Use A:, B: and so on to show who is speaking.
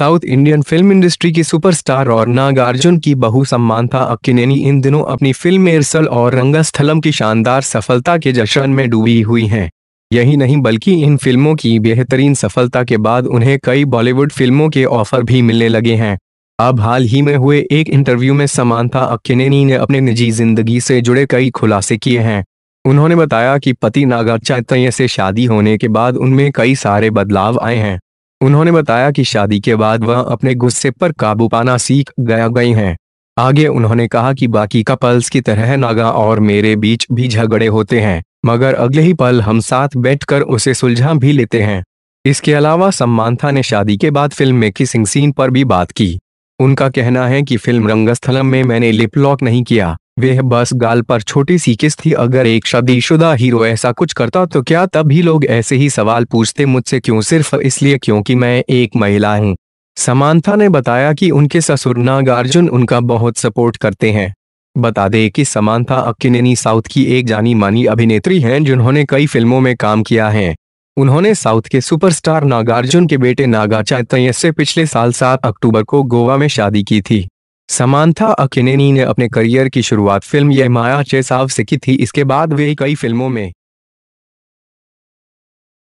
A: south Indian film industry की superstar और नागार्जुन की बहु सम्मानता अक्किनेनी इन दिनों अपनी फिल्म एरसल और रंगस्थलम की शानदार सफलता के जश्न में डूबी हुई हैं यही नहीं बल्कि इन फिल्मों की बेहतरीन सफलता के बाद उन्हें कई बॉलीवुड फिल्मों के ऑफर भी मिलने लगे हैं अब हाल ही में हुए एक इंटरव्यू में समानता अक्किनेनी ने अपने निजी जिंदगी से जुड़े कई खुलासे किए हैं उन्होंने बताया कि पति नागा चैतन्य से शादी होने के बाद उनमें कई सारे बदलाव आए हैं उन्होंने बताया कि शादी के बाद वह अपने गुस्से पर काबू पाना सीख गया गई हैं आगे उन्होंने कहा कि बाकी कपल्स की तरह नागा और मेरे बीच भी झगड़े होते हैं मगर अगले ही पल हम साथ बैठकर उसे सुलझा भी लेते हैं इसके अलावा सम्मानथा ने शादी के बाद फिल्म में किसिंग सीन पर भी बात की उनका कहना है कि फिल्म रंगस्थलम में मैंने लिप लॉक नहीं किया वह बस गाल पर छोटी सी किस थी अगर एक शादीशुदा हीरो ऐसा कुछ करता तो क्या तभी लोग ऐसे ही सवाल पूछते मुझसे क्यों सिर्फ इसलिए क्योंकि मैं एक महिला हूँ समानता ने बताया कि उनके ससुर नागार्जुन उनका बहुत सपोर्ट करते हैं बता दें कि समानता अक्किनेनी साउथ की एक जानी मानी अभिनेत्री हैं जिन्होंने कई फिल्मों में काम किया है उन्होंने साउथ के सुपरस्टार नागार्जुन के बेटे नागा चैतन्य से पिछले साल सात अक्टूबर को गोवा में शादी की थी समांथा अकिनेनी ने अपने करियर की शुरुआत फिल्म ये माया चेसाव से की थी इसके बाद वे कई फिल्मों में